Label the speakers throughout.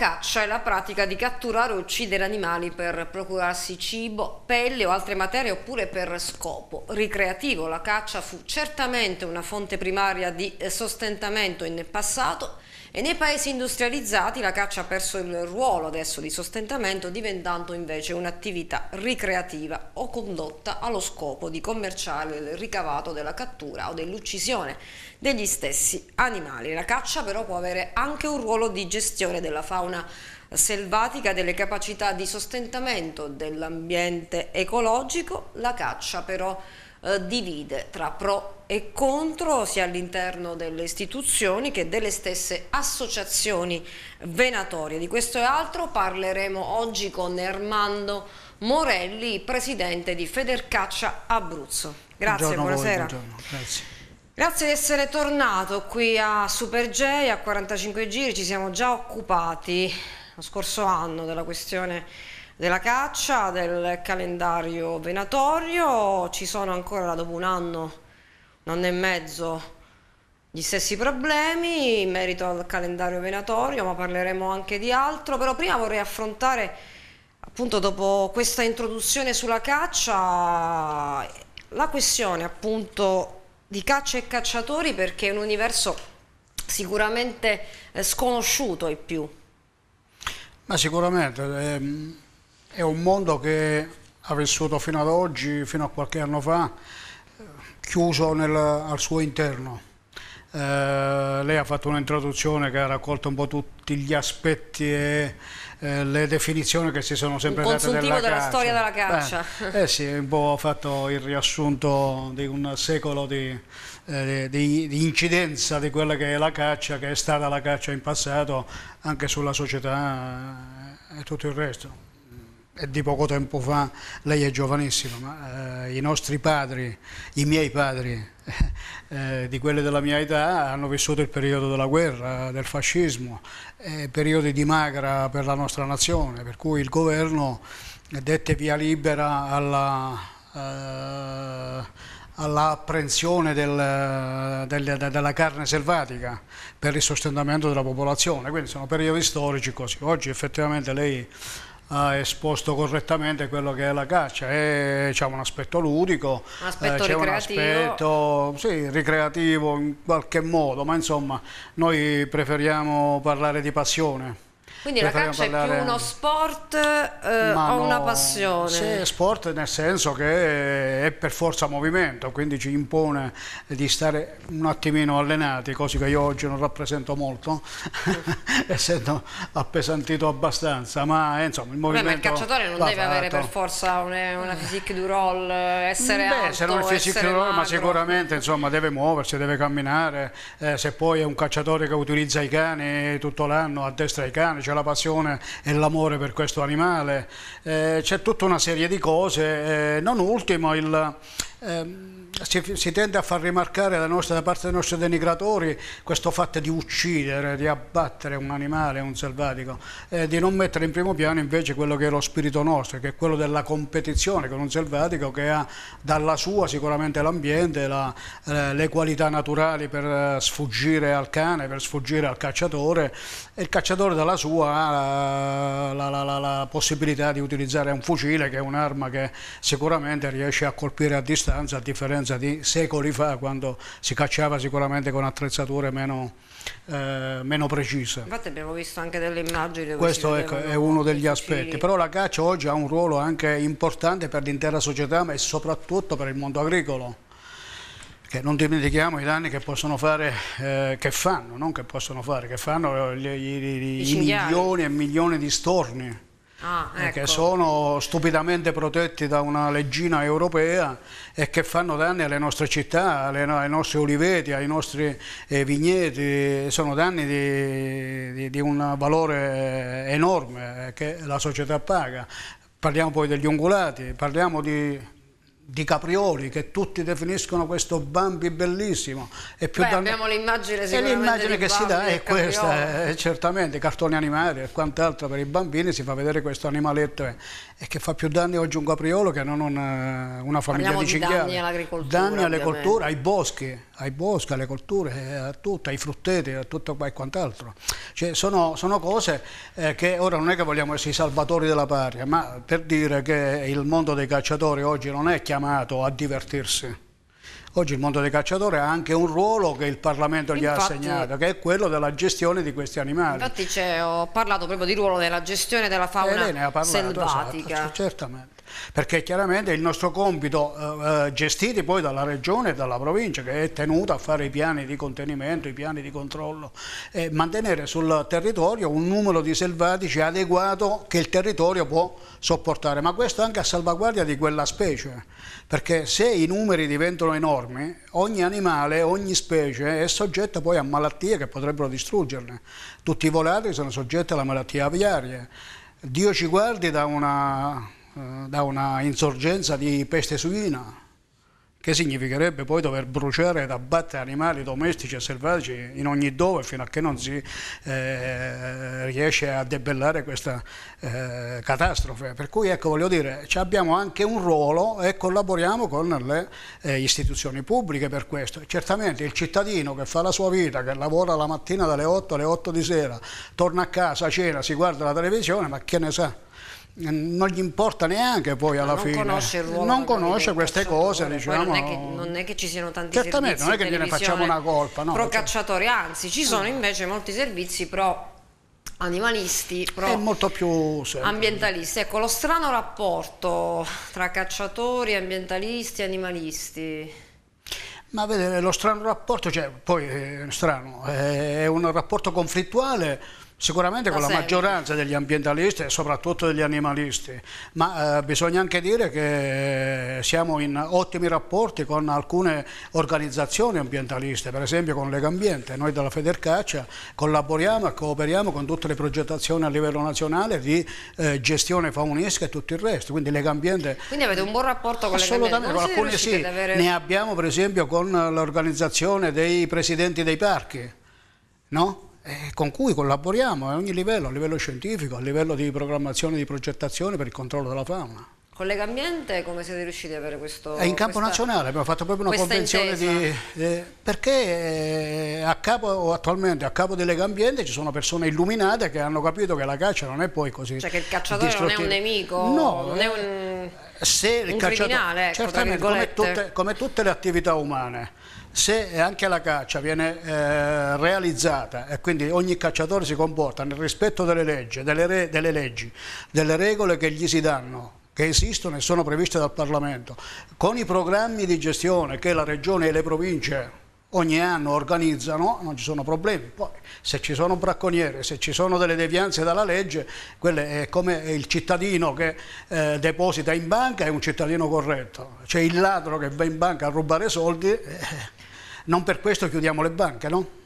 Speaker 1: caccia è la pratica di catturare o uccidere animali per procurarsi cibo, pelle o altre materie oppure per scopo ricreativo. La caccia fu certamente una fonte primaria di eh, sostentamento in passato e nei paesi industrializzati la caccia ha perso il ruolo adesso di sostentamento diventando invece un'attività ricreativa o condotta allo scopo di commerciare il ricavato della cattura o dell'uccisione degli stessi animali. La caccia però può avere anche un ruolo di gestione della fauna selvatica, delle capacità di sostentamento dell'ambiente ecologico. La caccia però eh, divide tra pro e contro sia all'interno delle istituzioni che delle stesse associazioni venatorie. Di questo e altro parleremo oggi con Ermando Morelli, presidente di Federcaccia Abruzzo. Grazie, buongiorno buonasera. Voi, grazie. Grazie di essere tornato qui a Super J, a 45 giri, ci siamo già occupati lo scorso anno della questione della caccia, del calendario venatorio, ci sono ancora dopo un anno, un anno e mezzo gli stessi problemi in merito al calendario venatorio, ma parleremo anche di altro, però prima vorrei affrontare appunto dopo questa introduzione sulla caccia la questione appunto di caccia e cacciatori perché è un universo sicuramente eh, sconosciuto ai più.
Speaker 2: Ma sicuramente ehm, è un mondo che ha vissuto fino ad oggi, fino a qualche anno fa, eh, chiuso nel, al suo interno. Eh, lei ha fatto un'introduzione che ha raccolto un po' tutti gli aspetti e eh, le definizioni che si sono sempre un date della, della storia della caccia. Eh, eh sì, un po' ha fatto il riassunto di un secolo di, eh, di, di, incidenza di quella che è la caccia, che è stata la caccia in passato anche sulla società eh, e tutto il resto di poco tempo fa, lei è giovanissimo, ma eh, i nostri padri, i miei padri, eh, di quelli della mia età, hanno vissuto il periodo della guerra, del fascismo, eh, periodi di magra per la nostra nazione, per cui il governo dette via libera alla eh, all'apprensione del, del, della carne selvatica per il sostentamento della popolazione, quindi sono periodi storici così. Oggi effettivamente lei ha esposto correttamente quello che è la caccia. c'è diciamo, un aspetto ludico, eh, c'è un aspetto sì, ricreativo in qualche modo, ma insomma noi preferiamo parlare di passione. Quindi la caccia è più uno
Speaker 1: sport eh, o no, una passione? Sì,
Speaker 2: sport nel senso che è per forza movimento, quindi ci impone di stare un attimino allenati, cosa che io oggi non rappresento molto, essendo appesantito abbastanza, ma eh, insomma il movimento... Beh, ma il cacciatore non deve fatto. avere per
Speaker 1: forza una, una physique du roll, essere Beh, alto, se non è physique du roll, ma
Speaker 2: sicuramente insomma deve muoversi, deve camminare, eh, se poi è un cacciatore che utilizza i cani tutto l'anno, a destra i cani, cioè c'è la passione e l'amore per questo animale, eh, c'è tutta una serie di cose, eh, non ultimo il... Ehm, si, si, tende a far rimarcare nostra, da parte dei nostri denigratori questo fatto di uccidere, di abbattere un animale, un selvatico, eh, di non mettere in primo piano invece quello che è lo spirito nostro, che è quello della competizione con un selvatico che ha dalla sua sicuramente l'ambiente, la, eh, le qualità naturali per eh, sfuggire al cane, per sfuggire al cacciatore e il cacciatore dalla sua ha eh, la, la, la possibilità di utilizzare un fucile che è un'arma che sicuramente riesce a colpire a distanza a differenza scusa, di secoli fa quando si cacciava sicuramente con attrezzature meno, eh, meno precise. Infatti
Speaker 1: abbiamo visto anche delle immagini. Dove Questo ecco, è uno degli aspetti,
Speaker 2: però la caccia oggi ha un ruolo anche importante per l'intera società ma soprattutto per il mondo agricolo che non dimentichiamo i danni che possono fare, eh, che fanno, non che possono fare, che fanno i milioni e milioni di storni Ah, eh, ecco. che sono stupidamente protetti da una leggina europea e che fanno danni alle nostre città, alle, ai nostri oliveti, ai nostri eh, vigneti, sono danni di, di, di un valore eh, enorme eh, che la società paga. Parliamo poi degli ungulati, parliamo di di Caprioli che tutti definiscono questo Bambi bellissimo e più Beh, danno... abbiamo l'immagine sicuramente che si dà è questa eh, certamente cartoni animali e quant'altro per i bambini si fa vedere questo animaletto eh e che fa più danni oggi un capriolo che non una, eh, una famiglia Parliamo di cinghiali. danni
Speaker 1: all'agricoltura. Danni alle colture, ai
Speaker 2: boschi, ai boschi, alle colture, eh, a tutto, ai frutteti, a tutto qua e quant'altro. Cioè, sono, sono, cose eh, che ora non è che vogliamo essere i salvatori della patria, ma per dire che il mondo dei cacciatori oggi non è chiamato a divertirsi Oggi il mondo dei cacciatori ha anche un ruolo che il Parlamento gli Infatti, ha assegnato, che è quello della gestione di questi animali.
Speaker 1: Infatti ho parlato proprio di ruolo della gestione della fauna parlato, selvatica. Esatto,
Speaker 2: certamente perché chiaramente il nostro compito eh, eh, gestiti poi dalla regione e dalla provincia che è tenuta a fare i piani di contenimento, i piani di controllo e mantenere sul territorio un numero di selvatici adeguato che il territorio può sopportare, ma questo anche a salvaguardia di quella specie, perché se i numeri diventano enormi, ogni animale, ogni specie è soggetta poi a malattie che potrebbero distruggerle, tutti i volatili sono soggetti alla malattia aviaria, Dio ci guardi da una eh, da una insorgenza di peste suina, che significherebbe poi dover bruciare ed abbattere animali domestici e selvaggi in ogni dove fino a che non si eh, riesce a debellare questa eh, catastrofe. Per cui ecco, voglio dire, abbiamo anche un ruolo e collaboriamo con le eh, istituzioni pubbliche per questo. Certamente il cittadino che fa la sua vita, che lavora la mattina dalle 8 alle 8 di sera, torna a casa, cena, si guarda la televisione, ma che ne sa? Mm, non gli importa neanche poi alla non fine conosce non conosce queste cose diciamo... non, è
Speaker 1: che, non, è che, ci siano tanti certamente non è che gliene facciamo una colpa no, pro cacciatori anzi ci sono mm. invece molti servizi pro animalisti pro molto
Speaker 2: più semplice. ambientalisti
Speaker 1: ecco lo strano rapporto tra cacciatori ambientalisti e animalisti
Speaker 2: ma vedete lo strano rapporto cioè, poi è eh, strano eh, è un rapporto conflittuale Sicuramente da con sempre. la maggioranza degli ambientalisti e soprattutto degli animalisti, ma eh, bisogna anche dire che eh, siamo in ottimi rapporti con alcune organizzazioni ambientaliste, per esempio con Legambiente, noi della Federcaccia collaboriamo e cooperiamo con tutte le progettazioni a livello nazionale di eh, gestione faunistica e tutto il resto, quindi Legambiente... Quindi avete un buon
Speaker 1: rapporto con Legambiente? Assolutamente, alcune sì, avere... ne
Speaker 2: abbiamo per esempio con l'organizzazione dei presidenti dei parchi, no? eh, con cui collaboriamo a ogni livello, a livello scientifico, a livello di programmazione, di progettazione per il controllo della fauna.
Speaker 1: Con Lega Ambiente come siete riusciti ad avere questo... È in campo questa, nazionale,
Speaker 2: abbiamo fatto proprio una convenzione di... Eh, perché eh, a capo, attualmente a capo di Lega Ambiente ci sono persone illuminate che hanno capito che la caccia non è poi così... Cioè che il cacciatore non è un nemico,
Speaker 1: no, non è un...
Speaker 2: Se il un ecco, certamente come tutte, come tutte le attività umane, se anche la caccia viene eh, realizzata e quindi ogni cacciatore si comporta nel rispetto delle leggi, delle, re, delle leggi, delle regole che gli si danno, che esistono e sono previste dal Parlamento, con i programmi di gestione che la Regione e le province ogni anno organizzano, non ci sono problemi. Poi se ci sono bracconieri, se ci sono delle devianze dalla legge, quelle è come il cittadino che eh, deposita in banca è un cittadino corretto. C'è il ladro che va in banca a rubare soldi, eh, non per questo chiudiamo le banche, no?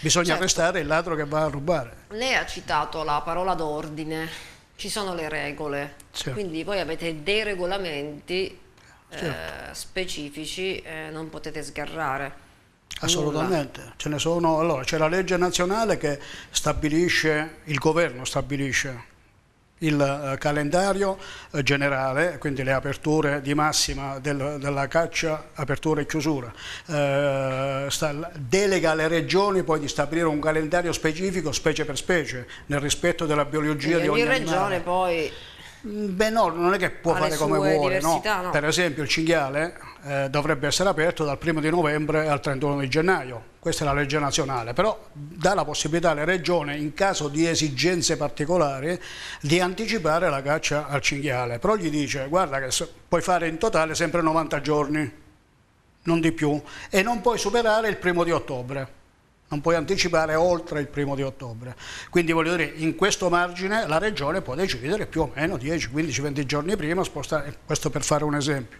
Speaker 2: Bisogna certo. arrestare il ladro che va a rubare.
Speaker 1: Lei ha citato la parola d'ordine, ci sono le regole, certo. quindi voi avete dei regolamenti certo. eh, specifici, eh, non potete sgarrare.
Speaker 2: Assolutamente, nulla. ce ne sono. Allora, c'è la legge nazionale che stabilisce, il governo stabilisce il eh, calendario eh, generale, quindi le aperture di massima del, della caccia, apertura e chiusura. Eh, sta, delega alle regioni poi di stabilire un calendario specifico, specie per specie, nel rispetto della biologia di ogni, ogni regione animale. poi... Beh no, non è che può fare come vuole, no? no? Per esempio il cinghiale eh, dovrebbe essere aperto dal 1 di novembre al 31 di gennaio. Questa è la legge nazionale, però dà la possibilità alle regioni, in caso di esigenze particolari, di anticipare la caccia al cinghiale. Però gli dice, guarda che puoi fare in totale sempre 90 giorni, non di più, e non puoi superare il 1 di ottobre non puoi anticipare oltre il primo di ottobre. Quindi voglio dire, in questo margine la regione può decidere più o meno 10, 15, 20 giorni prima, spostare, questo per fare un esempio.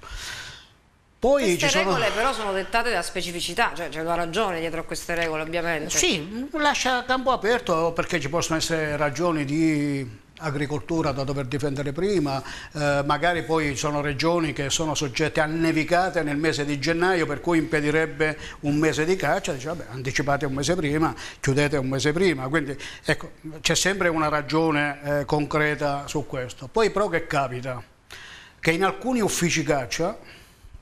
Speaker 2: Poi queste sono... regole
Speaker 1: però sono dettate da specificità, cioè c'è una ragione dietro a queste regole ovviamente. Sì,
Speaker 2: lascia campo aperto perché ci possono essere ragioni di agricoltura da dover difendere prima, eh, magari poi sono regioni che sono soggette a nevicate nel mese di gennaio per cui impedirebbe un mese di caccia, dice, vabbè, anticipate un mese prima, chiudete un mese prima, quindi ecco, c'è sempre una ragione eh, concreta su questo. Poi però che capita? Che in alcuni uffici caccia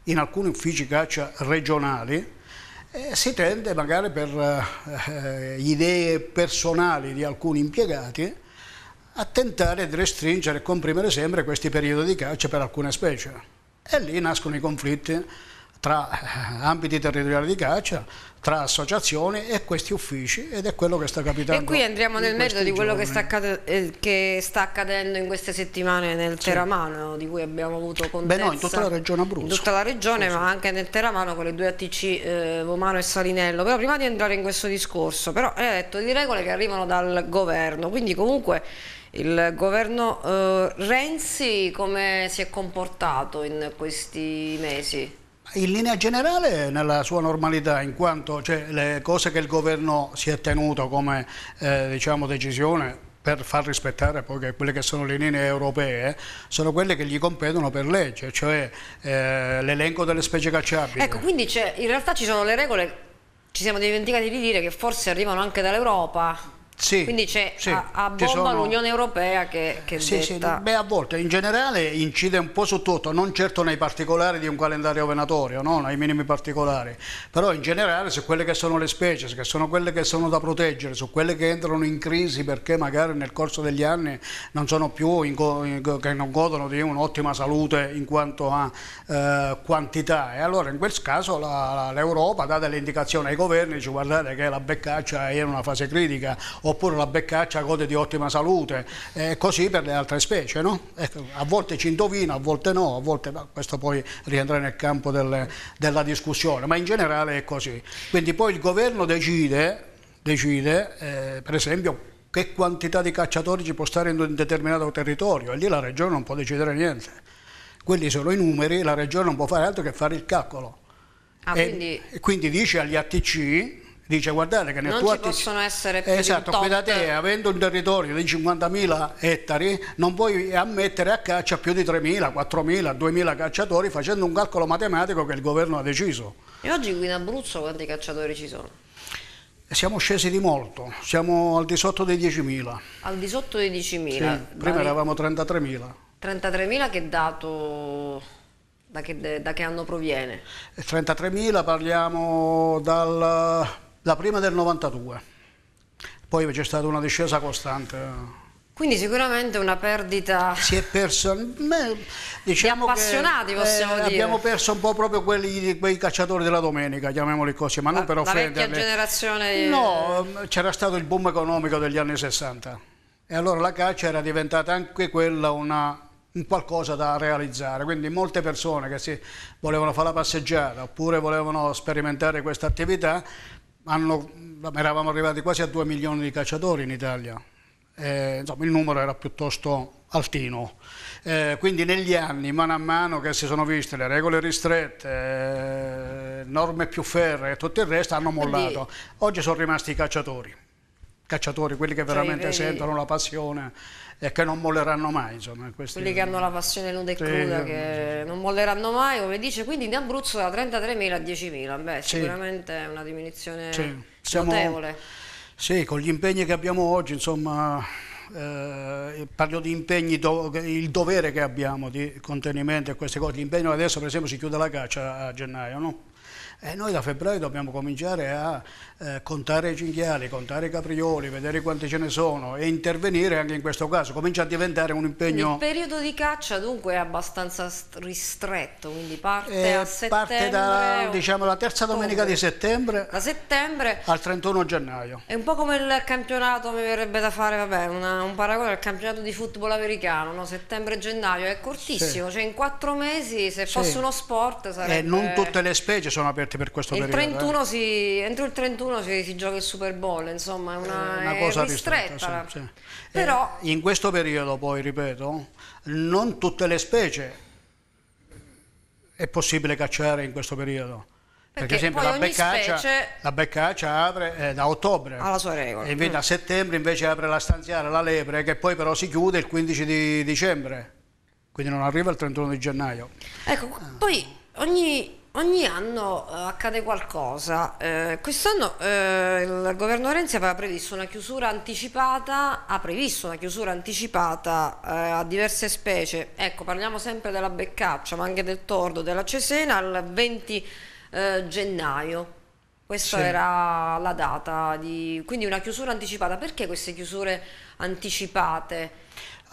Speaker 2: in alcuni uffici caccia regionali eh, si tende magari per eh, idee personali di alcuni impiegati a tentare di restringere e comprimere sempre questi periodi di caccia per alcune specie e lì nascono i conflitti tra eh, ambiti territoriali di caccia, tra associazione e questi uffici ed è quello che sta capitando. E qui entriamo nel merito di quello che sta,
Speaker 1: eh, che sta, accadendo in queste settimane nel sì. Teramano di cui abbiamo avuto contezza. Beh no, in tutta la regione
Speaker 2: Abruzzo. In tutta la regione Così. ma
Speaker 1: anche nel Teramano con le due ATC eh, Vomano e Salinello. Però prima di entrare in questo discorso, però hai detto di regole che arrivano dal governo, quindi comunque il governo eh, Renzi come si è comportato in questi mesi?
Speaker 2: In linea generale nella sua normalità, in quanto cioè, le cose che il governo si è tenuto come eh, diciamo, decisione per far rispettare poi quelle che sono le linee europee, sono quelle che gli competono per legge, cioè eh, l'elenco delle specie cacciabili. Ecco,
Speaker 1: quindi in realtà ci sono le regole, ci siamo dimenticati di dire, che forse arrivano anche dall'Europa sì, Quindi c'è sì, a, a, bomba sono... l'Unione Europea che, che sì, detta... sì,
Speaker 2: beh, a volte in generale incide un po' su tutto, non certo nei particolari di un calendario venatorio, no? nei minimi particolari, però in generale su quelle che sono le specie, che sono quelle che sono da proteggere, su quelle che entrano in crisi perché magari nel corso degli anni non sono più, in, in, che non godono di un'ottima salute in quanto a eh, quantità e allora in quel caso l'Europa dà delle indicazioni ai governi, ci guardate che la beccaccia è in una fase critica o oppure la beccaccia gode di ottima salute, eh, così per le altre specie. No? Ecco, a volte ci indovina, a volte no, a volte no. questo poi rientra nel campo del, della discussione, ma in generale è così. Quindi poi il governo decide, decide eh, per esempio, che quantità di cacciatori ci può stare in un determinato territorio e lì la regione non può decidere niente. Quelli sono i numeri, la regione non può fare altro che fare il calcolo. Ah, e, quindi... e quindi dice agli ATC dice guardate che nel non attuati... ci possono
Speaker 1: essere più esatto, di un
Speaker 2: avendo un territorio di 50.000 ettari non puoi ammettere a caccia più di 3.000, 4.000, 2.000 cacciatori facendo un calcolo matematico che il governo ha deciso.
Speaker 1: E oggi qui in Abruzzo quanti cacciatori ci sono?
Speaker 2: Siamo scesi di molto, siamo al di sotto dei 10.000.
Speaker 1: Al di sotto dei 10.000? Sì, prima Dai... eravamo
Speaker 2: 33.000.
Speaker 1: 33.000 che dato... Da che, da che anno proviene?
Speaker 2: 33.000 parliamo dal la prima del 92, poi c'è stata una discesa costante.
Speaker 1: Quindi sicuramente una perdita...
Speaker 2: Si è persa diciamo appassionati che, possiamo eh, dire. Abbiamo perso un po' proprio quelli, quei cacciatori della domenica, chiamiamoli così, ma non la, per offenderli. La vecchia
Speaker 1: generazione... No,
Speaker 2: c'era stato il boom economico degli anni 60 e allora la caccia era diventata anche quella una qualcosa da realizzare, quindi molte persone che si volevano fare la passeggiata oppure volevano sperimentare questa attività hanno, eravamo arrivati quasi a 2 milioni di cacciatori in Italia, eh, insomma, il numero era piuttosto altino. Eh, quindi negli anni, mano a mano che si sono viste le regole ristrette, eh, norme più ferre e tutto il resto, hanno mollato. Oggi sono rimasti i cacciatori, cacciatori quelli che cioè, veramente cioè, sentono la passione e che non molleranno mai. Insomma, questi... Quelli che hanno la
Speaker 1: passione nuda e sì, cruda, io... che non molleranno mai, come dice, quindi in Abruzzo da 33.000 a 10.000, beh, sì. sicuramente è una diminuzione sì. Siamo... notevole.
Speaker 2: Sì, con gli impegni che abbiamo oggi, insomma, eh, parlo di impegni, do, il dovere che abbiamo di contenimento e queste cose, l'impegno adesso per esempio si chiude la caccia a gennaio, no? E noi da febbraio dobbiamo cominciare a eh, contare i cinghiali, contare i caprioli, vedere quanti ce ne sono e intervenire anche in questo caso. Comincia a diventare un impegno... Il
Speaker 1: periodo di caccia dunque è abbastanza ristretto, quindi parte eh, a settembre... Parte da,
Speaker 2: diciamo, la terza domenica di settembre, settembre, al 31 gennaio.
Speaker 1: È un po' come il campionato, mi verrebbe da fare vabbè, una, un paragone al campionato di football americano, no? settembre-gennaio, è cortissimo, sì. cioè in quattro mesi se sì. fosse uno sport sarebbe... Eh, non tutte
Speaker 2: le specie sono aperte sicuramente per questo il periodo. Eh?
Speaker 1: Si, entro il 31 si, si, gioca il Super Bowl, insomma è una, eh, una cosa ristretta. ristretta sì, sì.
Speaker 2: Eh, però... Eh, in questo periodo poi, ripeto, non tutte le specie è possibile cacciare in questo periodo. Perché, Perché esempio la beccaccia, specie... la beccaccia, apre eh, da ottobre alla sua regola. E da mm. settembre invece apre la stanziale, la lepre, che poi però si chiude il 15 di dicembre, quindi non arriva il 31 di gennaio.
Speaker 1: Ecco, poi ogni Ogni anno eh, accade qualcosa. Eh, Quest'anno eh, il governo Renzi aveva previsto una chiusura anticipata, ha previsto una chiusura anticipata eh, a diverse specie. Ecco, parliamo sempre della beccaccia, ma anche del tordo, della cesena, al 20 eh, gennaio. Questa sì. era la data, di... quindi una chiusura anticipata. Perché queste chiusure anticipate?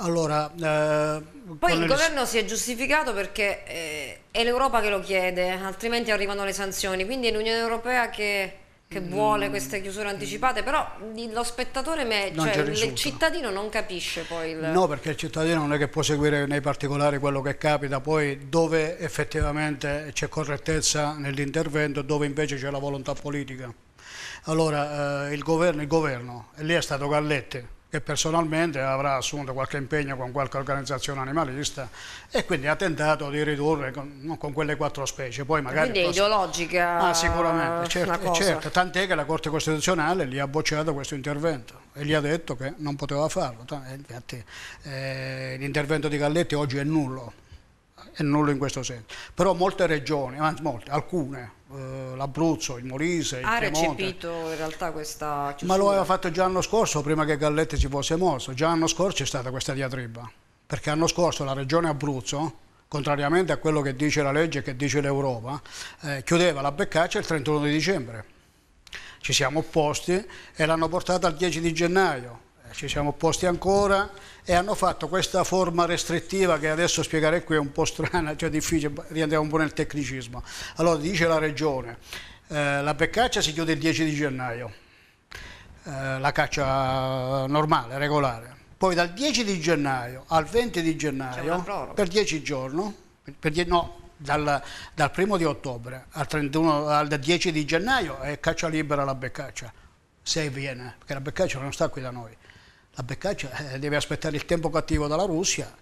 Speaker 2: Allora, eh, Poi il governo
Speaker 1: si è giustificato perché eh, è l'Europa che lo chiede, altrimenti arrivano le sanzioni, quindi è l'Unione Europea che, che mm. vuole queste chiusure anticipate, però lo spettatore, me, cioè, il cittadino non capisce poi il... No,
Speaker 2: perché il cittadino non è che può seguire nei particolari quello che capita, poi dove effettivamente c'è correttezza nell'intervento, dove invece c'è la volontà politica. Allora, eh, il governo, il governo, lì è stato Galletti, che personalmente avrà assunto qualche impegno con qualche organizzazione animalista e quindi ha tentato di ridurre con, con quelle quattro specie. Poi magari quindi è posso...
Speaker 1: ideologica. Ah, sicuramente, certo, certo.
Speaker 2: tant'è che la Corte Costituzionale gli ha bocciato questo intervento e gli ha detto che non poteva farlo. Eh, infatti eh, l'intervento di Galletti oggi è nullo, è nullo in questo senso. Però molte regioni, anzi molte, alcune eh, l'Abruzzo, il Molise, il ha Piemonte. Ha recepito
Speaker 1: in realtà questa chiusura. Ma lo
Speaker 2: aveva fatto già l'anno scorso, prima che Galletti si fosse mosso. Già l'anno scorso è stata questa diatriba, perché l'anno scorso la regione Abruzzo contrariamente a quello che dice la legge e che dice l'Europa, eh, chiudeva la beccaccia il 31 di dicembre. Ci siamo opposti e l'hanno portata al 10 di gennaio ci siamo opposti ancora e hanno fatto questa forma restrittiva che adesso spiegare qui è un po' strana, cioè difficile, rientriamo un po' nel tecnicismo. Allora dice la regione, eh, la beccaccia si chiude il 10 di gennaio, eh, la caccia normale, regolare. Poi dal 10 di gennaio al 20 di gennaio, per 10 giorni, per die- no, dal, dal, primo di ottobre al, 31, al 10 di gennaio è caccia libera la beccaccia se viene, perché la beccaccia non sta qui da noi a Beccaccio eh, deve aspettare il tempo cattivo dalla Russia,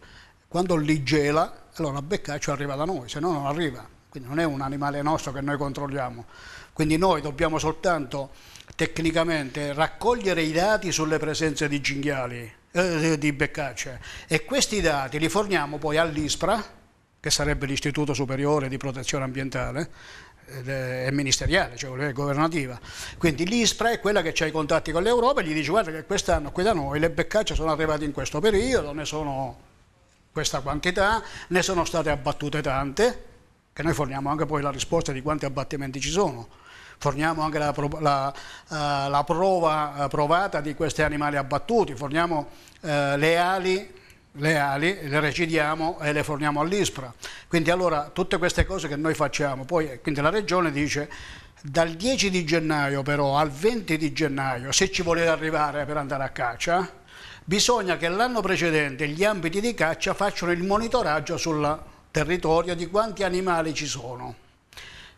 Speaker 2: quando li gela, allora Beccaccio arriva da noi, se no non arriva. Quindi non è un animale nostro che noi controlliamo. Quindi noi dobbiamo soltanto tecnicamente raccogliere i dati sulle presenze di cinghiali, eh, di beccacce e questi dati li forniamo poi all'ISPRA, che sarebbe l'Istituto Superiore di Protezione Ambientale, eh, è ministeriale, cioè è governativa. Quindi l'ISPRA è quella che ha i contatti con l'Europa e gli dice guarda che quest'anno qui da noi le beccacce sono arrivate in questo periodo, ne sono questa quantità, ne sono state abbattute tante, che noi forniamo anche poi la risposta di quanti abbattimenti ci sono. Forniamo anche la, la, eh, la prova eh, provata di questi animali abbattuti, forniamo eh, le ali le ali, le recidiamo e le forniamo all'ISPRA. Quindi allora tutte queste cose che noi facciamo, poi eh, quindi la Regione dice dal 10 di gennaio però al 20 di gennaio, se ci volete arrivare per andare a caccia, bisogna che l'anno precedente gli ambiti di caccia facciano il monitoraggio sul territorio di quanti animali ci sono.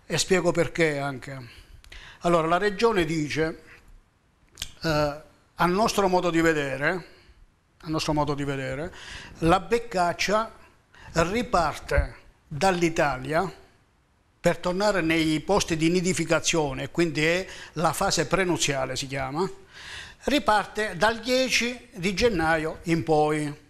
Speaker 2: E spiego perché anche. Allora la Regione dice, eh, al nostro modo di vedere, a nostro modo di vedere, la beccaccia riparte dall'Italia per tornare nei posti di nidificazione, quindi è la fase prenuziale si chiama, riparte dal 10 di gennaio in poi.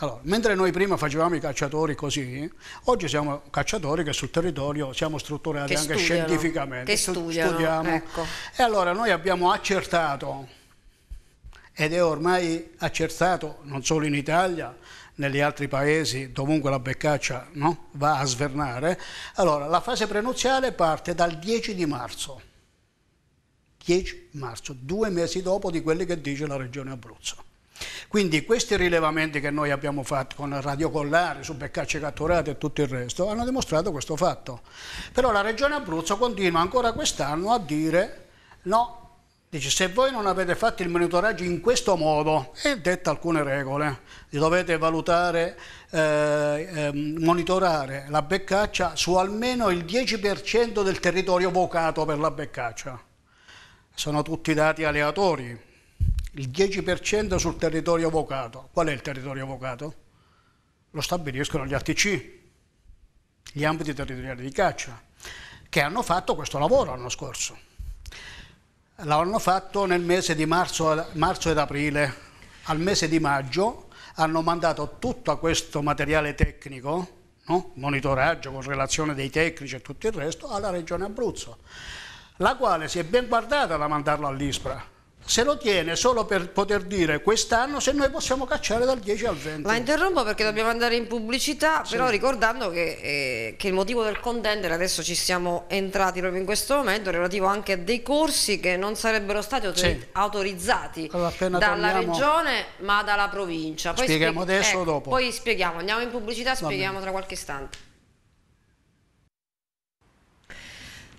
Speaker 2: Allora, mentre noi prima facevamo i cacciatori così, oggi siamo cacciatori che sul territorio siamo strutturati che anche scientificamente. Che studiano, studiamo. Ecco. E allora noi abbiamo accertato ed è ormai accertato non solo in Italia, negli altri paesi dovunque la beccaccia no? va a svernare. Allora, la fase prenuziale parte dal 10 di marzo, 10 marzo, due mesi dopo di quelli che dice la regione Abruzzo. Quindi questi rilevamenti che noi abbiamo fatto con radiocollari, su beccacce catturate e tutto il resto hanno dimostrato questo fatto. Però la Regione Abruzzo continua ancora quest'anno a dire no, Dice, se voi non avete fatto il monitoraggio in questo modo, e detta alcune regole, dovete valutare, eh, eh, monitorare la beccaccia su almeno il 10% del territorio vocato per la beccaccia. Sono tutti dati aleatori. Il 10% sul territorio vocato. Qual è il territorio vocato? Lo stabiliscono gli ATC, gli ambiti territoriali di caccia, che hanno fatto questo lavoro l'anno scorso L'hanno fatto nel mese di marzo, marzo ed aprile. Al mese di maggio hanno mandato tutto questo materiale tecnico, no? monitoraggio con relazione dei tecnici e tutto il resto, alla regione Abruzzo, la quale si è ben guardata da mandarlo all'ISPRA se lo tiene solo per poter dire quest'anno se noi possiamo cacciare dal 10 al 20. La interrompo perché dobbiamo andare in pubblicità,
Speaker 1: sì. però ricordando che, eh, che, il motivo del contendere, adesso ci siamo entrati proprio in questo momento, relativo anche a dei corsi che non sarebbero stati autori sì. autorizzati
Speaker 2: allora, dalla torniamo...
Speaker 1: regione ma dalla provincia. Poi spieghiamo spieghi... adesso ecco, o dopo. Poi spieghiamo, andiamo in pubblicità, spieghiamo tra qualche istante.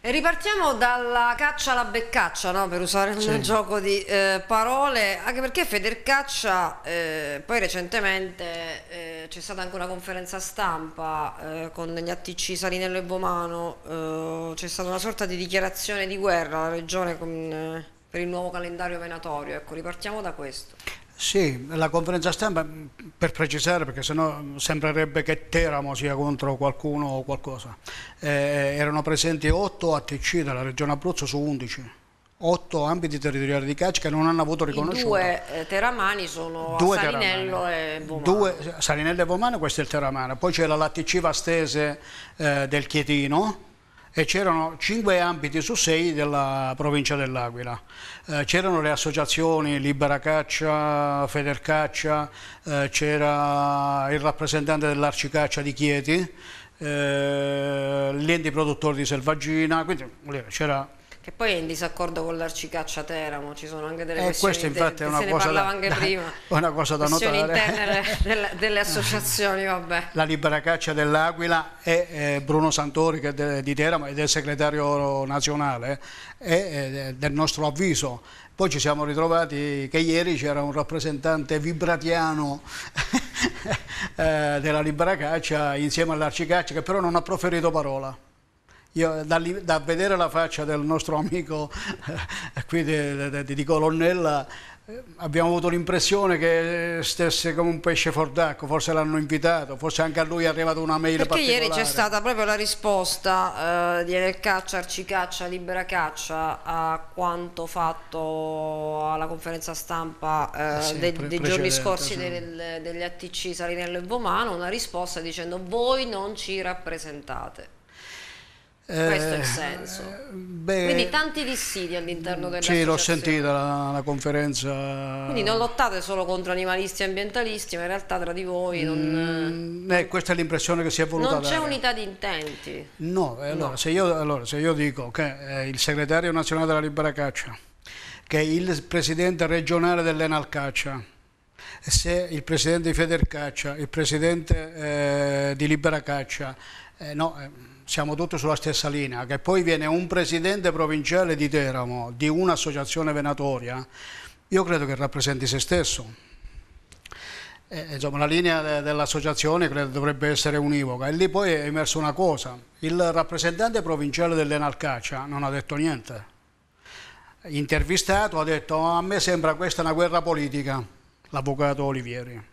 Speaker 1: E ripartiamo dalla caccia alla beccaccia, no? per usare un sì. gioco di eh, parole, anche perché Federcaccia, eh, poi recentemente eh, c'è stata anche una conferenza stampa eh, con gli ATC Salinello e Bomano, eh, c'è stata una sorta di dichiarazione di guerra alla regione con, eh, per il nuovo calendario venatorio, ecco, ripartiamo da questo.
Speaker 2: Sì, la conferenza stampa, mm, per precisare, perché sennò sembrerebbe che Teramo sia contro qualcuno o qualcosa, eh, erano presenti 8 ATC della regione Abruzzo su 11 8 ambiti territoriali di caccia che non hanno avuto riconosciuto. due
Speaker 1: eh, teramani sono due Salinello teramani.
Speaker 2: e Vomano. Due, Salinello e Vomano, questo è il teramano. Poi c'è la LTC Vastese eh, del Chietino, e c'erano cinque ambiti su sei della provincia dell'Aquila. Eh, c'erano le associazioni Libera Caccia, Federcaccia, eh, c'era il rappresentante dell'Arcicaccia di Chieti, eh, gli enti produttori di selvaggina, quindi c'era
Speaker 1: che poi è in disaccordo con l'arcicaccia Teramo, ci sono anche delle eh, questioni infatti interne, è una cosa da, anche prima,
Speaker 2: una cosa da notare.
Speaker 1: Delle, delle, associazioni, vabbè.
Speaker 2: La libera caccia dell'Aquila e eh, Bruno Santori che de, di Teramo ed è segretario nazionale è eh, eh, del nostro avviso. Poi ci siamo ritrovati che ieri c'era un rappresentante vibratiano eh, della libera caccia insieme all'arcicaccia che però non ha proferito parola. Io, da, da, vedere la faccia del nostro amico eh, qui di, di, di Colonnella eh, abbiamo avuto l'impressione che stesse come un pesce fordacco, forse l'hanno invitato, forse anche a lui è arrivata una mail particolare. Perché ieri c'è stata
Speaker 1: proprio la risposta eh, di Enel Caccia, Arcicaccia, Libera Caccia a quanto fatto alla conferenza stampa eh, eh sì, dei, dei giorni scorsi sì. del, degli ATC Salinello e Vomano, una risposta dicendo voi non ci rappresentate questo è il eh, senso.
Speaker 2: Beh, Quindi
Speaker 1: tanti dissidi all'interno della Sì, l'ho
Speaker 2: sentita la, la, conferenza. Quindi non
Speaker 1: lottate solo contro animalisti e ambientalisti, ma in realtà tra di voi non...
Speaker 2: Mm, eh, questa è l'impressione che si è voluta Non c'è
Speaker 1: unità di intenti.
Speaker 2: No, eh, allora, no. Se, io, allora se io, dico che eh, il segretario nazionale della Libera Caccia, che il presidente regionale dell'Enal Caccia. se il presidente di Federcaccia, il presidente eh, di Libera Caccia, eh, no siamo tutti sulla stessa linea, che poi viene un presidente provinciale di Teramo, di un'associazione venatoria, io credo che rappresenti se stesso. E, eh, insomma, la linea dell'associazione dovrebbe essere univoca e lì poi è emersa una cosa, il rappresentante provinciale dell'Enalcaccia non ha detto niente, intervistato ha detto a me sembra questa una guerra politica, l'avvocato Olivieri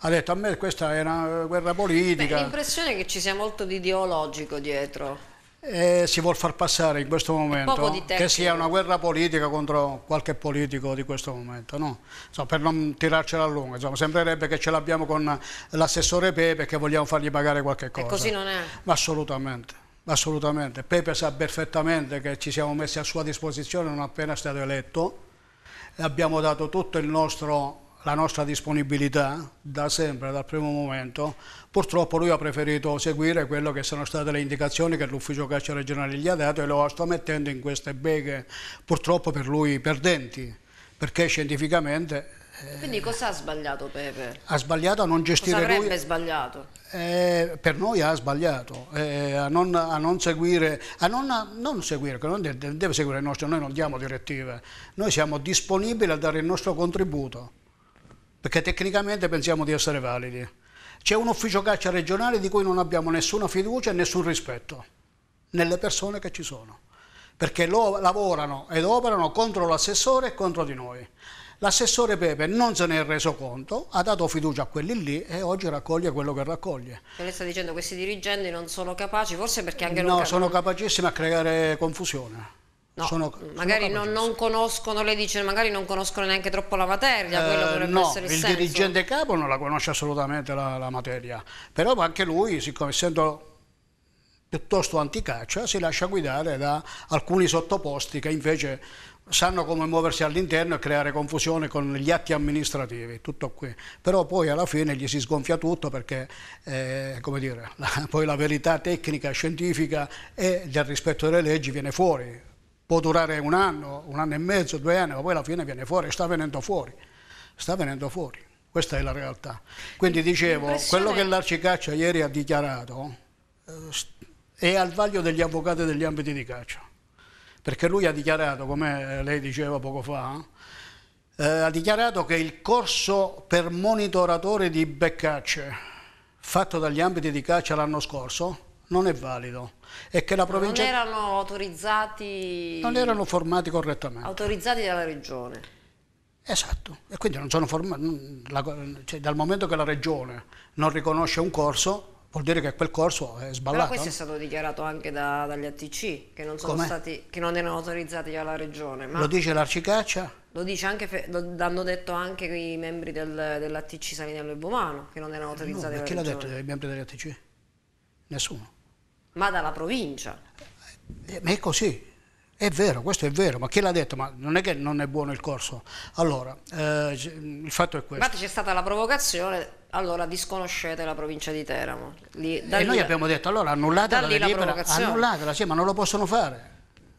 Speaker 2: ha detto a me questa è una guerra politica. Beh,
Speaker 1: l'impressione è che ci sia molto di ideologico dietro.
Speaker 2: E si vuol far passare in questo momento che sia una guerra politica contro qualche politico di questo momento, no? insomma, per non tirarcela a lungo, insomma, sembrerebbe che ce l'abbiamo con l'assessore Pepe che vogliamo fargli pagare qualche cosa. E così non è? assolutamente. Assolutamente, Pepe sa perfettamente che ci siamo messi a sua disposizione non appena è stato eletto, e abbiamo dato tutto il nostro la nostra disponibilità da sempre, dal primo momento, purtroppo lui ha preferito seguire quelle che sono state le indicazioni che l'ufficio caccia regionale gli ha dato e lo sta mettendo in queste beghe purtroppo per lui perdenti, perché scientificamente... Eh,
Speaker 1: Quindi cosa ha sbagliato Pepe?
Speaker 2: Ha sbagliato a non gestire cosa avrebbe lui...
Speaker 1: sbagliato?
Speaker 2: Eh, per noi ha sbagliato, eh, a, non, a, non, seguire, a non, a non seguire, non deve, deve seguire il nostro, noi non diamo direttive, noi siamo disponibili a dare il nostro contributo perché tecnicamente pensiamo di essere validi. C'è un ufficio caccia regionale di cui non abbiamo nessuna fiducia e nessun rispetto nelle persone che ci sono, perché lavorano ed operano contro l'assessore e contro di noi. L'assessore Pepe non se ne è reso conto, ha dato fiducia a quelli lì e oggi raccoglie quello che raccoglie.
Speaker 1: E lei sta dicendo che questi dirigenti non sono capaci, forse perché anche loro. No, sono
Speaker 2: capacissimi a creare confusione No, sono,
Speaker 1: magari sono non, non, conoscono, lei dice, magari non conoscono neanche troppo la materia, eh, no, il, il dirigente
Speaker 2: capo non la conosce assolutamente la, la materia, però anche lui, siccome essendo piuttosto anticaccia, si lascia guidare da alcuni sottoposti che invece sanno come muoversi all'interno e creare confusione con gli atti amministrativi, tutto qui. Però poi alla fine gli si sgonfia tutto perché, eh, come dire, la, poi la verità tecnica, scientifica e del rispetto delle leggi viene fuori può durare un anno, un anno e mezzo, due anni, ma poi alla fine viene fuori, sta venendo fuori, sta venendo fuori, questa è la realtà. Quindi dicevo, quello che l'Arcicaccia ieri ha dichiarato eh, è al vaglio degli avvocati degli ambiti di caccia, perché lui ha dichiarato, come lei diceva poco fa, eh, ha dichiarato che il corso per monitoratore di beccacce fatto dagli ambiti di caccia l'anno scorso non è valido e che la provincia... Non erano
Speaker 1: autorizzati... Non erano
Speaker 2: formati correttamente.
Speaker 1: Autorizzati dalla regione.
Speaker 2: Esatto, e quindi non sono formati, la, cioè, dal momento che la regione non riconosce un corso vuol dire che quel corso è sballato. Però questo è
Speaker 1: stato dichiarato anche da, dagli ATC, che non, sono stati, che non, erano autorizzati dalla regione. lo dice
Speaker 2: l'Arcicaccia?
Speaker 1: Lo, dice anche, lo hanno detto anche i membri del, dell'ATC Savinello e Bomano, che non erano eh, autorizzati no, dalla regione. Chi l'ha
Speaker 2: detto i membri dell'ATC? Nessuno
Speaker 1: ma dalla provincia.
Speaker 2: Eh, ma è così, è vero, questo è vero, ma chi l'ha detto? Ma non è che non è buono il corso. Allora, eh, il fatto è questo. Infatti
Speaker 1: c'è stata la provocazione, allora disconoscete la provincia di Teramo. Lì, da e lì noi la... abbiamo
Speaker 2: detto, allora annullate la delibera, annullatela, sì, ma non lo possono fare.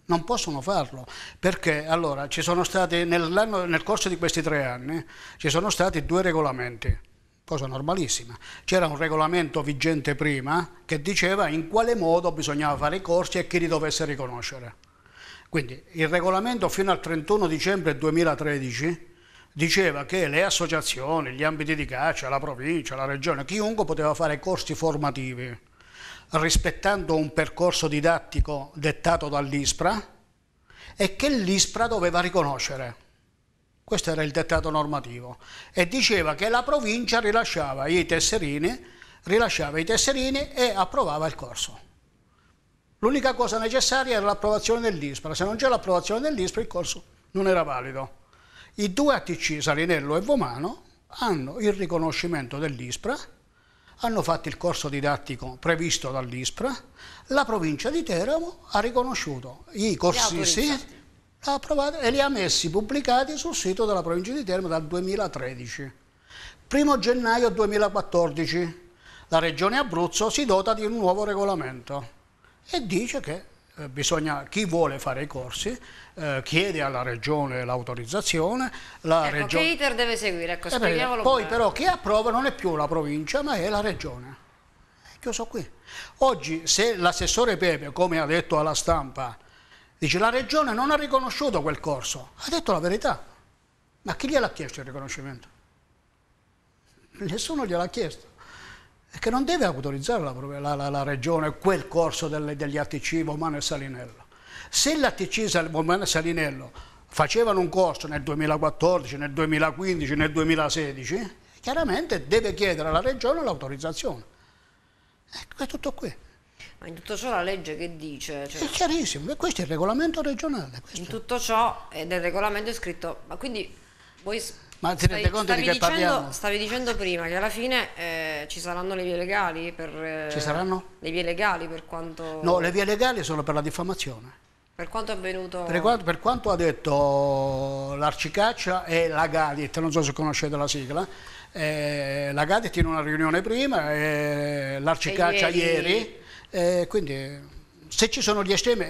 Speaker 2: Non possono farlo, perché allora ci sono stati, nel corso di questi tre anni, ci sono stati due regolamenti cosa normalissima. C'era un regolamento vigente prima che diceva in quale modo bisognava fare i corsi e chi li dovesse riconoscere. Quindi il regolamento fino al 31 dicembre 2013 diceva che le associazioni, gli ambiti di caccia, la provincia, la regione, chiunque poteva fare corsi formativi rispettando un percorso didattico dettato dall'ISPRA e che l'ISPRA doveva riconoscere. Questo era il dettato normativo e diceva che la provincia rilasciava i tesserini, rilasciava i tesserini e approvava il corso. L'unica cosa necessaria era l'approvazione dell'ISPRA, se non c'era l'approvazione dell'ISPRA il corso non era valido. I due ATC, Salinello e Vomano, hanno il riconoscimento dell'ISPRA, hanno fatto il corso didattico previsto dall'ISPRA, la provincia di Teramo ha riconosciuto i corsisti l'ha approvata e li ha messi pubblicati sul sito della provincia di Termo dal 2013. 1 gennaio 2014 la regione Abruzzo si dota di un nuovo regolamento e dice che eh, bisogna, chi vuole fare i corsi eh, chiede alla regione l'autorizzazione. La ecco, regione... Che
Speaker 1: iter deve seguire? Ecco, eh, poi pure. però
Speaker 2: chi approva non è più la provincia ma è la regione. È ecco, chiuso qui. Oggi se l'assessore Pepe, come ha detto alla stampa, Dice la regione non ha riconosciuto quel corso, ha detto la verità. Ma chi gliel'ha chiesto il riconoscimento? Nessuno gliel'ha chiesto. E che non deve autorizzare la, la, la, la regione quel corso delle, degli ATC Vomano e Salinello. Se l'ATC Sal, Vomano e Salinello facevano un corso nel 2014, nel 2015, nel 2016, chiaramente deve chiedere alla regione l'autorizzazione. Ecco,
Speaker 1: è tutto qui. Ma in tutto ciò la legge che dice? Cioè, è
Speaker 2: chiarissimo, questo è il regolamento regionale.
Speaker 1: Questo. In tutto ciò, è eh, del regolamento è scritto, ma quindi voi
Speaker 2: ma ti stai, conto di che dicendo, parliamo?
Speaker 1: stavi dicendo prima che alla fine eh, ci saranno le vie legali per... Eh, ci saranno? Le vie legali per quanto... No, le
Speaker 2: vie legali sono per la diffamazione.
Speaker 1: Per quanto è avvenuto... Per
Speaker 2: quanto, per quanto ha detto l'Arcicaccia e la Gadit, non so se conoscete la sigla, eh, la Gadit in una riunione prima, eh, l'Arcicaccia ieri, ieri e eh, quindi se ci sono gli estremi,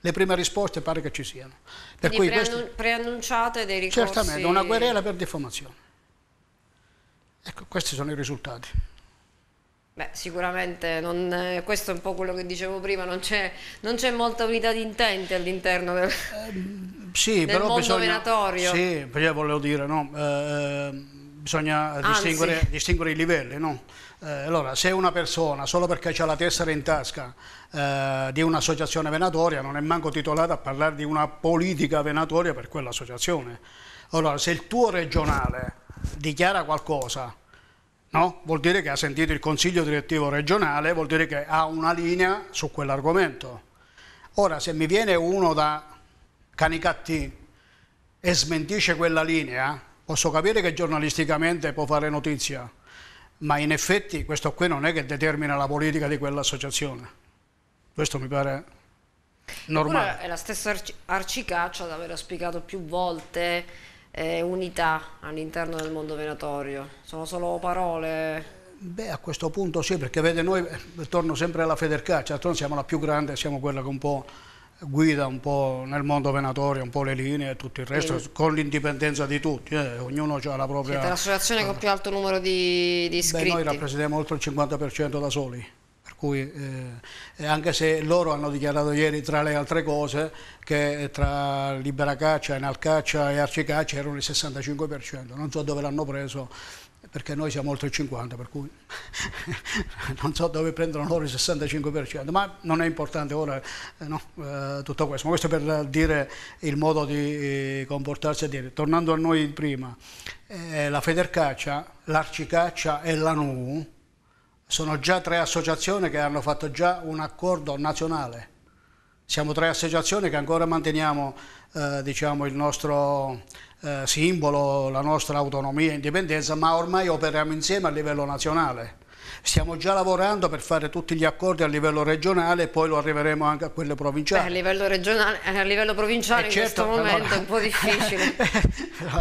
Speaker 2: le prime risposte pare che ci siano. Per quindi cui preannun-
Speaker 1: questi, preannunciate dei ricorsi... Certamente, una querela
Speaker 2: per diffamazione. Ecco, questi sono i risultati.
Speaker 1: Beh, sicuramente non, eh, questo è un po' quello che dicevo prima, non c'è, molta unità di intenti all'interno del, eh,
Speaker 2: sì, del mondo bisogna, venatorio. Sì, perché volevo dire, no, eh, bisogna distinguere, distinguere, i livelli, no? Eh, allora, se una persona, solo perché ha la tessera in tasca eh, di un'associazione venatoria, non è manco titolata a parlare di una politica venatoria per quell'associazione. Allora, se il tuo regionale dichiara qualcosa, no? vuol dire che ha sentito il consiglio direttivo regionale, vuol dire che ha una linea su quell'argomento. Ora, se mi viene uno da Canicatti e smentisce quella linea, posso capire che giornalisticamente può fare notizia, ma in effetti questo qui non è che determina la politica di quell'associazione. Questo mi pare normale. Ora è
Speaker 1: la stessa arci Arcicaccia ad aver spiegato più volte eh, unità all'interno del mondo venatorio. Sono solo parole.
Speaker 2: Beh, a questo punto sì, perché vede noi, eh, torno sempre alla Federcaccia, siamo la più grande, siamo quella che un po' guida un po' nel mondo venatorio, un po' le linee e tutto il resto, sì. con l'indipendenza di tutti, eh, ognuno ha la propria... Siete l'associazione
Speaker 1: eh, con più alto numero di, di iscritti? Beh, noi rappresentiamo
Speaker 2: oltre il 50% da soli, per cui eh, anche se loro hanno dichiarato ieri tra le altre cose che tra Libera Caccia, Enalcaccia e Arcicaccia erano il 65%, non so dove l'hanno preso perché noi siamo oltre il 50, per cui non so dove prendono loro il 65%, ma non è importante ora eh, no, eh, tutto questo, ma questo per dire il modo di eh, comportarsi a dire. Tornando a noi prima, la Federcaccia, l'Arcicaccia e la NU sono già tre associazioni che hanno fatto già un accordo nazionale. Siamo tre associazioni che ancora manteniamo eh, diciamo, il nostro eh, simbolo, la nostra autonomia e indipendenza, ma ormai operiamo insieme a livello nazionale. Stiamo già lavorando per fare tutti gli accordi a livello regionale e poi lo arriveremo anche a quelle provinciali. Beh, a,
Speaker 1: livello regionale, a livello provinciale eh in certo, questo momento allora, è un po' difficile.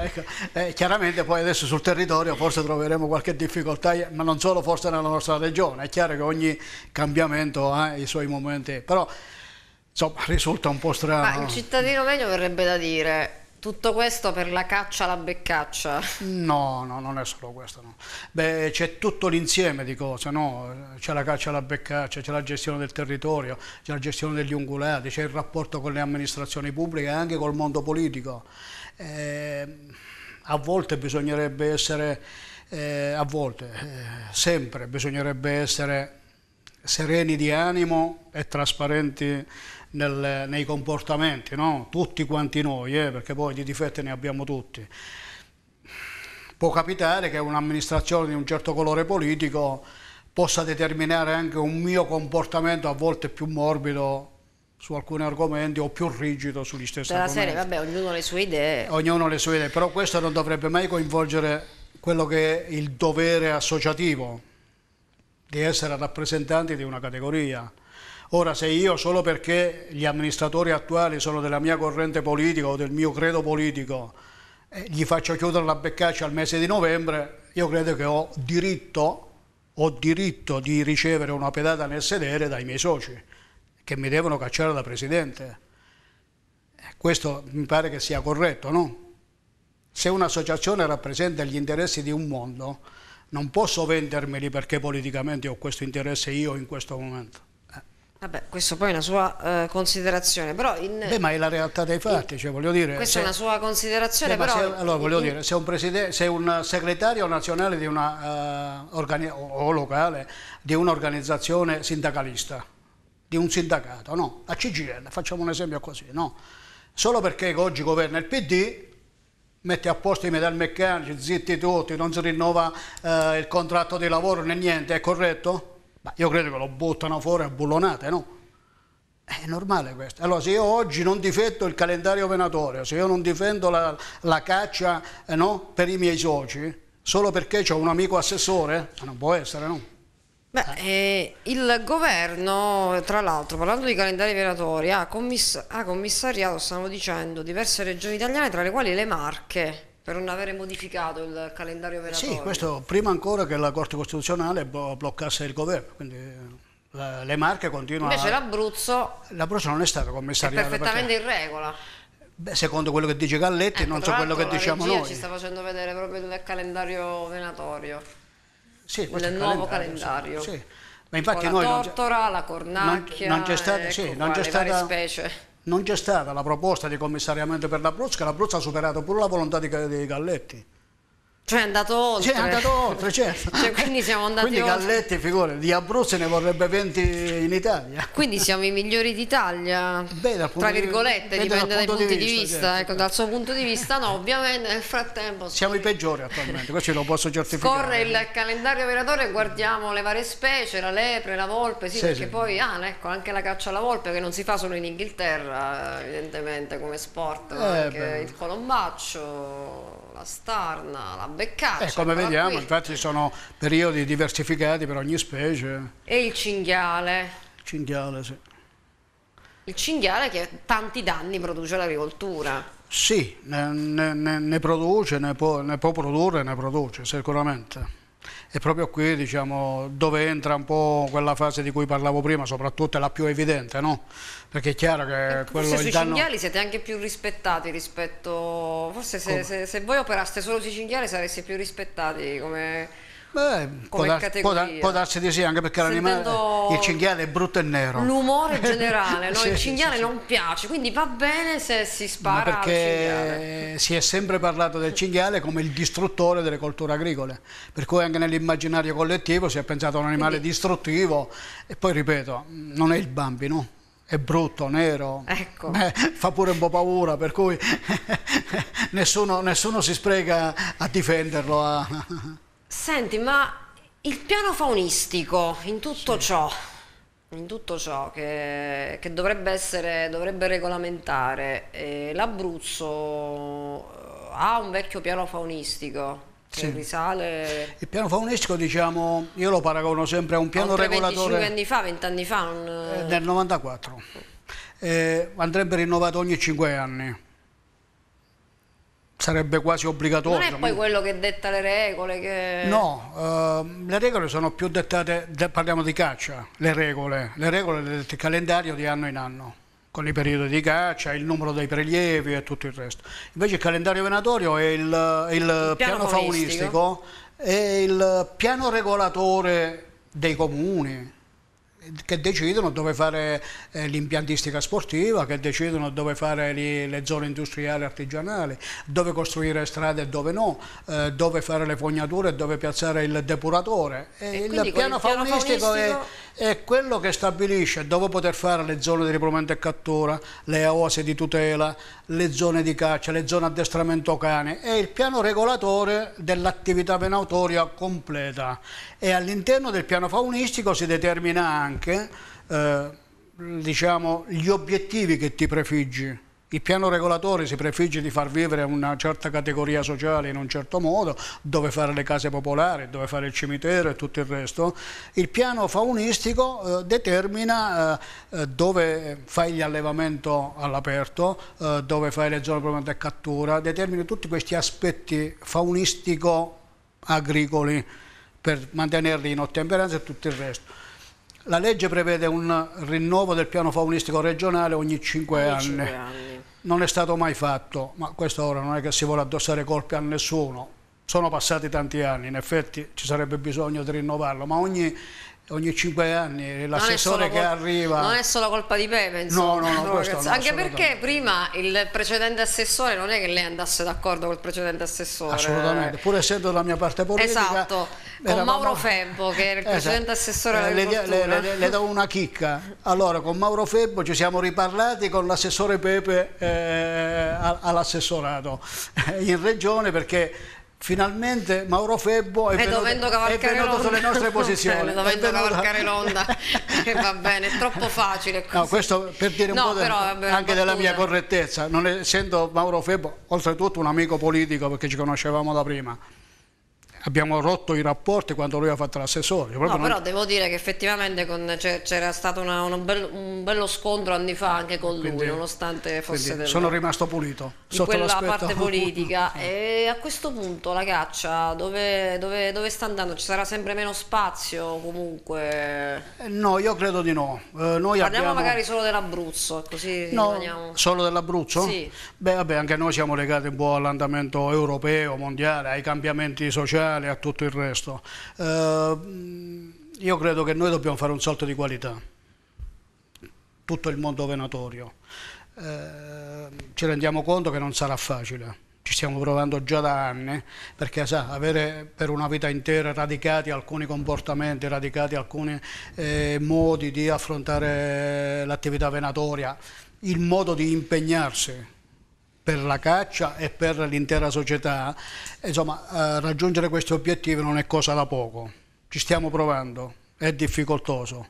Speaker 2: ecco, eh, chiaramente poi adesso sul territorio forse troveremo qualche difficoltà, ma non solo forse nella nostra regione. È chiaro che ogni cambiamento ha i suoi momenti, però insomma risulta un po' strano. Ma il
Speaker 1: cittadino meglio verrebbe da dire tutto questo per la caccia alla beccaccia?
Speaker 2: No, no, non è solo questo. No. Beh, c'è tutto l'insieme di cose, no? C'è la caccia alla beccaccia, c'è la gestione del territorio, c'è la gestione degli ungulati, c'è il rapporto con le amministrazioni pubbliche e anche col mondo politico. Eh, a volte bisognerebbe essere, eh, a volte, eh, sempre bisognerebbe essere sereni di animo e trasparenti nel, nei comportamenti, no? tutti quanti noi, eh, perché poi di difetti ne abbiamo tutti. Può capitare che un'amministrazione di un certo colore politico possa determinare anche un mio comportamento a volte più morbido su alcuni argomenti o più rigido sugli stessi Della argomenti. Serie,
Speaker 1: vabbè, ognuno le sue idee.
Speaker 2: Ognuno le sue idee, però questo non dovrebbe mai coinvolgere quello che è il dovere associativo di essere rappresentanti di una categoria Ora, se io solo perché gli amministratori attuali sono della mia corrente politica o del mio credo politico, eh, gli faccio chiudere la beccaccia al mese di novembre, io credo che ho diritto, ho diritto di ricevere una pedata nel sedere dai miei soci, che mi devono cacciare da presidente. Eh, questo mi pare che sia corretto, no? Se un'associazione rappresenta gli interessi di un mondo, non posso vendermeli perché politicamente ho questo interesse io in questo momento. Vabbè, questo poi è una sua eh, considerazione, però... In... Beh, ma è la realtà dei fatti, in... cioè, voglio dire... Questa se... è una sua
Speaker 1: considerazione, Beh, però... Se, allora, voglio in... dire,
Speaker 2: se un, se un, segretario nazionale di una, uh, o locale di un'organizzazione sindacalista, di un sindacato, no? A CGL, facciamo un esempio così, no? Solo perché oggi governa il PD, mette a posto i metalmeccanici, zitti tutti, non si rinnova uh, il contratto di lavoro né niente, è corretto? Ma io credo che lo buttano fuori a bullonate, no? È normale questo. Allora, se io oggi non difendo il calendario venatorio, se io non difendo la, la caccia eh, no, per i miei soci, solo perché ho un amico assessore, non può essere, no? Beh, eh, il governo, tra l'altro, parlando di
Speaker 1: calendari venatori, ha, commissariato, stiamo dicendo, diverse regioni italiane, tra le quali le Marche. Per non avere modificato il calendario veratorio? Sì, questo
Speaker 2: prima ancora che la Corte Costituzionale bloccasse il governo, quindi eh, le Marche continuano... Invece l'Abruzzo... L'Abruzzo non è stato commissariato. È perfettamente perché... in regola. Beh, secondo quello che dice Galletti, ecco, non so quello che diciamo noi. ci sta
Speaker 1: facendo vedere proprio il calendario venatorio.
Speaker 2: Sì, il nuovo calendario. calendario. Sì. Ma infatti Con la noi
Speaker 1: tortora, non la cornacchia, non, non c'è stata, ecco sì, non qua, stata... specie
Speaker 2: non c'è stata la proposta di commissariamento per l'Abruzzo che l'Abruzzo ha superato pure la volontà di Galletti. Cioè è andato oltre. Cioè è andato oltre, certo. cioè, quindi
Speaker 1: siamo andati quindi oltre.
Speaker 2: Galletti, figure, di Abruzzo ne vorrebbe 20 in Italia.
Speaker 1: Quindi siamo i migliori d'Italia, Beh, punto tra virgolette, di, dipende dal, dal punto di vista. Di vista certo. ecco, certo. dal suo punto di vista no, ovviamente nel frattempo... Siamo
Speaker 2: i peggiori attualmente, questo lo posso certificare. Corre il
Speaker 1: calendario operatore e guardiamo le varie specie, la lepre, la volpe, sì, sì perché sì. poi ah, ecco, anche la caccia alla volpe che non si fa solo in Inghilterra, evidentemente come sport, eh, anche beh. il colombaccio la starna, la beccaccia. E eh, come vediamo, qui. infatti,
Speaker 2: sono periodi diversificati per ogni specie.
Speaker 1: E il cinghiale.
Speaker 2: Il cinghiale, sì.
Speaker 1: Il cinghiale che tanti danni produce all'agricoltura.
Speaker 2: Sì, ne, ne, ne, produce, ne può, ne può produrre, ne produce sicuramente. E proprio qui diciamo, dove entra un po' quella fase di cui parlavo prima, soprattutto è la più evidente, no? Perché è chiaro che ecco, quello sui danno... cinghiali
Speaker 1: siete anche più rispettati rispetto... Forse se, se, se voi operaste solo sui cinghiali sareste più rispettati come
Speaker 2: Beh, può, dar, dar, può, darsi di sì, anche perché l'animale, il cinghiale è brutto e nero. L'umore generale, no? sì, il cinghiale sì,
Speaker 1: non piace, quindi va bene se si spara. Ma
Speaker 2: perché si è sempre parlato del cinghiale come il distruttore delle colture agricole, per cui anche nell'immaginario collettivo si è pensato a un animale quindi... distruttivo e poi ripeto, non è il bambino. È brutto, nero, ecco. Beh, fa pure un po' paura, per cui nessuno, nessuno si spreca a difenderlo. A...
Speaker 1: Senti, ma il piano faunistico in tutto sì. ciò, in tutto ciò che, che dovrebbe, essere, dovrebbe regolamentare, eh, l'Abruzzo eh, ha un vecchio piano faunistico? Sì. risale...
Speaker 2: Il piano faunistico, diciamo, io lo paragono sempre a un piano Oltre regolatore... 25 anni
Speaker 1: fa, 20 anni fa? Un... Eh,
Speaker 2: del 94. Eh. eh, andrebbe rinnovato ogni 5 anni sarebbe quasi obbligatorio. Non è poi
Speaker 1: quello che detta le regole? Che...
Speaker 2: No, ehm, le regole sono più dettate, de, parliamo di caccia, le regole, le regole del calendario di anno in anno, con i periodi di caccia, il numero dei prelievi e tutto il resto. Invece il calendario venatorio è il, il, il piano, piano faunistico, è il piano regolatore dei comuni, che decidono dove fare eh, l'impiantistica sportiva, che decidono dove fare li, le zone industriali e artigianali, dove costruire strade e dove no, eh, dove fare le fognature e dove piazzare il depuratore. E e il piano faunistico, faunistico è, è quello che stabilisce dove poter fare le zone di riprovamento e cattura, le oasi di tutela, le zone di caccia, le zone addestramento cane, è il piano regolatore dell'attività venatoria completa e all'interno del piano faunistico si determina anche eh, diciamo, gli obiettivi che ti prefiggi il piano regolatore si prefigge di far vivere una certa categoria sociale in un certo modo, dove fare le case popolari, dove fare il cimitero e tutto il resto. Il piano faunistico eh, determina eh, eh dove fai l'allevamento all'aperto, eh, dove fai le zone provate a cattura, determina tutti questi aspetti faunistico-agricoli per mantenerli in ottemperanza e tutto il resto. La legge prevede un rinnovo del piano faunistico regionale ogni 5 anni. 5 anni non è stato mai fatto, ma questo ora non è che si vuole addossare colpi a nessuno, sono passati tanti anni, in effetti ci sarebbe bisogno di rinnovarlo, ma ogni ogni cinque anni l'assessore che arriva non è
Speaker 1: solo colpa di Pepe insomma. no no no, questo, anche perché prima il precedente assessore non è che lei andasse d'accordo col precedente assessore assolutamente
Speaker 2: pur essendo della mia parte politica esatto
Speaker 1: con Mauro Febbo che era il esatto. precedente assessore eh, le, le, le, le, do
Speaker 2: una chicca allora con Mauro Febbo ci siamo riparlati con l'assessore Pepe eh, all'assessorato in regione perché finalmente Mauro Febbo è, è venuto, è venuto sulle nostre posizioni è dovendo è venuto... cavalcare l'onda
Speaker 1: va bene, è troppo facile così. No,
Speaker 2: questo per dire un no, po' però, vabbè, anche della mia correttezza non essendo Mauro Febbo oltretutto un amico politico perché ci conoscevamo da prima abbiamo rotto i rapporti quando lui ha fatto l'assessore. No, non... però
Speaker 1: devo dire che effettivamente c'era stato una, una bel, un bello scontro anni fa anche con lui, quindi, nonostante fosse... Del... Sono
Speaker 2: rimasto pulito. Sotto quella parte politica.
Speaker 1: Eh. e a questo punto la caccia dove, dove, dove, sta andando? Ci sarà sempre meno spazio comunque?
Speaker 2: Eh, no, io credo di no. Eh, noi Parliamo abbiamo... magari solo
Speaker 1: dell'Abruzzo, così no, rimaniamo...
Speaker 2: Solo dell'Abruzzo? Sì. Beh, vabbè, anche noi siamo legati un po' all'andamento europeo, mondiale, ai cambiamenti sociali digitale, a tutto il resto. Eh, io credo che noi dobbiamo fare un salto di qualità, tutto il mondo venatorio. Eh, ci rendiamo conto che non sarà facile, ci stiamo provando già da anni, perché sa, avere per una vita intera radicati alcuni comportamenti, radicati alcuni eh, modi di affrontare eh, l'attività venatoria, il modo di impegnarsi per la caccia e per l'intera società, insomma, eh, raggiungere questi obiettivi non è cosa da poco. Ci stiamo provando, è difficoltoso,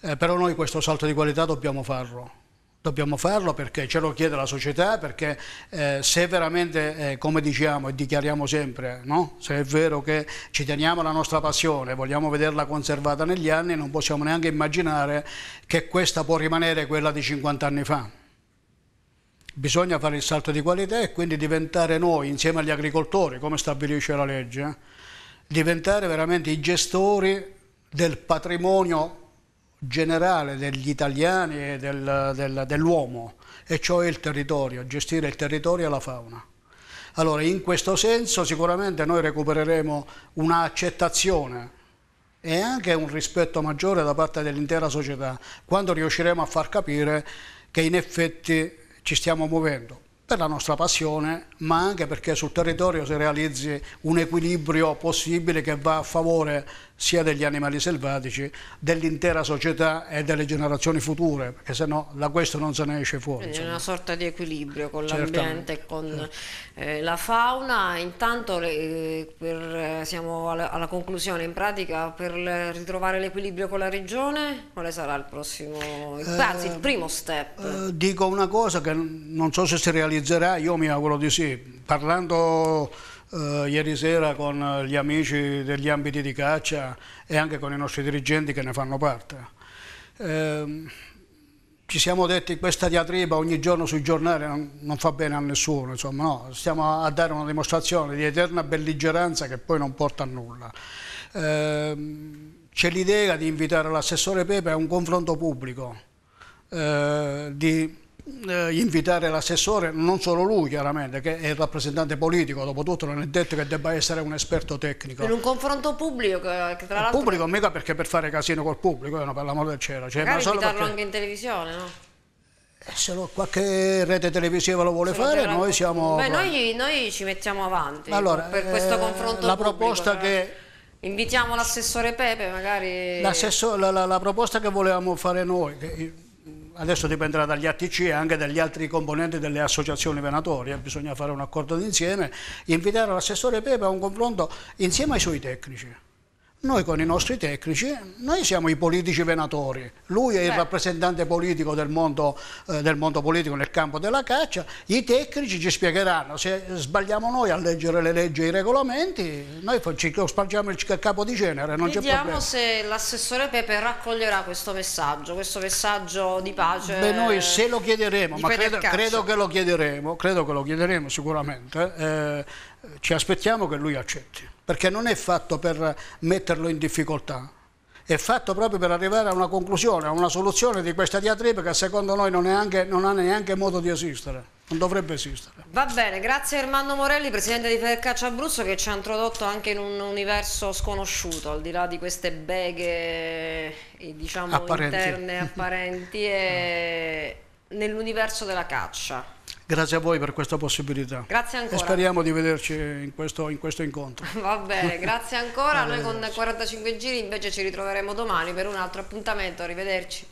Speaker 2: eh, però noi questo salto di qualità dobbiamo farlo. Dobbiamo farlo perché ce lo chiede la società, perché eh, se veramente, eh, come diciamo e dichiariamo sempre, no? se è vero che ci teniamo alla nostra passione, vogliamo vederla conservata negli anni, non possiamo neanche immaginare che questa può rimanere quella di 50 anni fa bisogna fare il salto di qualità e quindi diventare noi, insieme agli agricoltori, come stabilisce la legge, eh, diventare veramente i gestori del patrimonio generale degli italiani e del, del, dell'uomo, e cioè il territorio, gestire il territorio e la fauna. Allora, in questo senso sicuramente noi recupereremo un'accettazione e anche un rispetto maggiore da parte dell'intera società, quando riusciremo a far capire che in effetti ci stiamo muovendo per la nostra passione ma anche perché sul territorio si realizzi un equilibrio possibile che va a favore sia degli animali selvatici, dell'intera società e delle generazioni future, perché se no da questo non se ne esce fuori. C'è una
Speaker 1: sorta di equilibrio con l'ambiente e con eh, la fauna. Intanto le, eh, per, eh, siamo alla, alla, conclusione, in pratica per ritrovare l'equilibrio con la regione, quale sarà il prossimo, eh, anzi il primo step?
Speaker 2: Eh, dico una cosa che non so se si realizzerà, io mi auguro di sì, parlando eh, ieri sera con gli amici degli ambiti di caccia e anche con i nostri dirigenti che ne fanno parte, eh, ci siamo detti questa diatriba ogni giorno sui giornali non, non fa bene a nessuno, insomma, no, stiamo a, a dare una dimostrazione di eterna belligeranza che poi non porta a nulla. Eh, c'è l'idea di invitare l'assessore Pepe a un confronto pubblico, eh, di eh, invitare l'assessore, non solo lui chiaramente, che è il rappresentante politico, dopotutto non è detto che debba essere un esperto tecnico. In un
Speaker 1: confronto pubblico, che, tra l'altro...
Speaker 2: Pubblico mica perché per fare casino col pubblico, eh, no, per l'amore del cielo. Cioè, Magari ma perché... anche
Speaker 1: in televisione, no?
Speaker 2: Eh, se lo, qualche rete televisiva lo vuole se fare, noi siamo... Beh,
Speaker 1: noi, noi, ci mettiamo avanti allora, per questo eh, confronto la pubblico. proposta eh. che... Invitiamo l'assessore Pepe magari... La,
Speaker 2: la, la proposta che volevamo fare noi, che adesso dipenderà dagli ATC e anche dagli altri componenti delle associazioni venatorie, bisogna fare un accordo d'insieme, invitare l'assessore Pepe a un confronto insieme ai suoi tecnici. Noi con i nostri tecnici, noi siamo i politici venatori, lui è il rappresentante politico del mondo, eh, del mondo, politico nel campo della caccia, i tecnici ci spiegheranno, se sbagliamo noi a leggere le leggi e i regolamenti, noi ci spargiamo il capo di genere, non c'è problema. Vediamo
Speaker 1: se l'assessore Pepe raccoglierà questo messaggio, questo messaggio di pace. Beh, noi se lo chiederemo, ma credo, credo, che
Speaker 2: lo chiederemo, credo che lo chiederemo sicuramente, eh, ci aspettiamo che lui accetti perché non è fatto per metterlo in difficoltà, è fatto proprio per arrivare a una conclusione, a una soluzione di questa diatriba che secondo noi non, anche, non ha neanche modo di esistere. Non dovrebbe esistere.
Speaker 1: Va bene, grazie a Ermanno Morelli, presidente di Federcaccia Abruzzo, che ci ha introdotto anche in un universo sconosciuto, al di là di queste beghe eh, diciamo, apparenti. interne apparenti, ah. nell'universo della caccia.
Speaker 2: Grazie a voi per questa possibilità. Grazie ancora. E speriamo di vederci in questo, in questo incontro.
Speaker 1: Va bene, grazie ancora. Noi con 45 giri invece ci ritroveremo domani per un altro appuntamento. Arrivederci.